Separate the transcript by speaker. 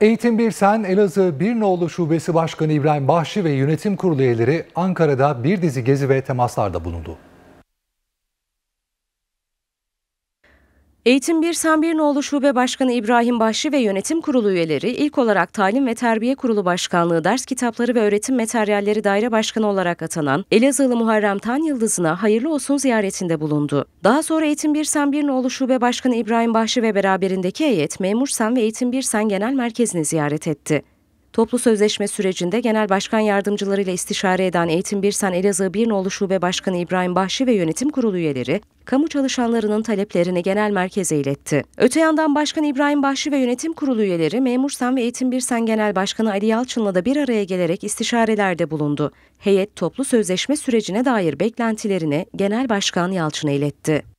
Speaker 1: Eğitim bir sen Elazığ Birnoğlu Şubesi Başkanı İbrahim Bahşi ve yönetim kurulu üyeleri Ankara'da bir dizi gezi ve temaslarda bulundu.
Speaker 2: Eğitim 1 Sembirnoğlu Şube Başkanı İbrahim Başçı ve yönetim kurulu üyeleri ilk olarak Talim ve Terbiye Kurulu Başkanlığı Ders Kitapları ve Öğretim Materyalleri Daire Başkanı olarak atanan Elazığlı Muharrem Tan Yıldız'ına hayırlı olsun ziyaretinde bulundu. Daha sonra Eğitim 1 Sembirnoğlu Şube Başkanı İbrahim Başçı ve beraberindeki heyet Memur Sen ve Eğitim 1 Sen Genel Merkezi'ni ziyaret etti. Toplu sözleşme sürecinde genel başkan yardımcılarıyla istişare eden Eğitim Birsen Elazığ Birnoğlu Şube Başkanı İbrahim Bahşi ve yönetim kurulu üyeleri kamu çalışanlarının taleplerini genel merkeze iletti. Öte yandan Başkan İbrahim Bahşi ve yönetim kurulu üyeleri Memur Sen ve Eğitim Birsen Genel Başkanı Ali Yalçın'la da bir araya gelerek istişarelerde bulundu. Heyet toplu sözleşme sürecine dair beklentilerini Genel Başkan Yalçın'a iletti.